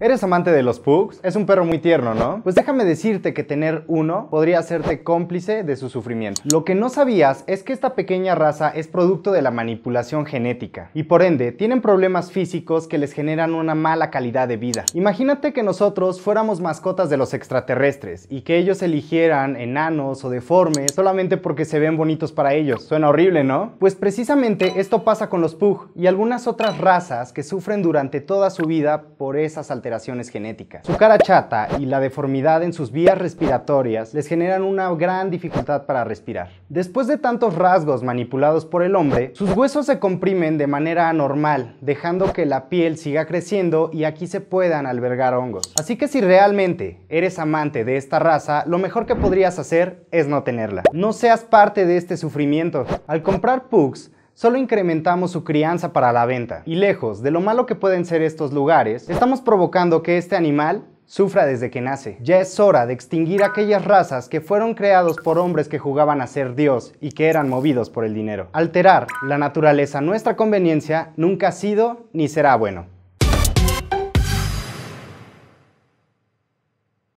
¿Eres amante de los pugs? Es un perro muy tierno, ¿no? Pues déjame decirte que tener uno podría hacerte cómplice de su sufrimiento. Lo que no sabías es que esta pequeña raza es producto de la manipulación genética y por ende tienen problemas físicos que les generan una mala calidad de vida. Imagínate que nosotros fuéramos mascotas de los extraterrestres y que ellos eligieran enanos o deformes solamente porque se ven bonitos para ellos. Suena horrible, ¿no? Pues precisamente esto pasa con los pugs y algunas otras razas que sufren durante toda su vida por esas alteraciones genéticas. Su cara chata y la deformidad en sus vías respiratorias les generan una gran dificultad para respirar. Después de tantos rasgos manipulados por el hombre, sus huesos se comprimen de manera anormal, dejando que la piel siga creciendo y aquí se puedan albergar hongos. Así que si realmente eres amante de esta raza, lo mejor que podrías hacer es no tenerla. No seas parte de este sufrimiento. Al comprar Pugs, solo incrementamos su crianza para la venta. Y lejos de lo malo que pueden ser estos lugares, estamos provocando que este animal sufra desde que nace. Ya es hora de extinguir aquellas razas que fueron creados por hombres que jugaban a ser Dios y que eran movidos por el dinero. Alterar la naturaleza a nuestra conveniencia nunca ha sido ni será bueno.